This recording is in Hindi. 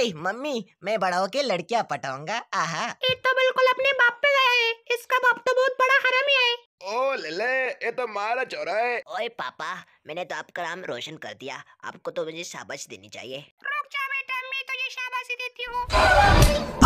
ओए मम्मी मैं बड़ा होके लड़कियाँ पटाऊंगा आहा ये तो बिल्कुल अपने बाप पे गया है इसका बाप तो बहुत बड़ा ही है ओ लले ये तो मारा चोरा है ओए पापा मैंने तो आपका नाम रोशन कर दिया आपको तो मुझे शाबाश देनी चाहिए रुक जा बेटा मैं तुझे शाबाशी देती हूँ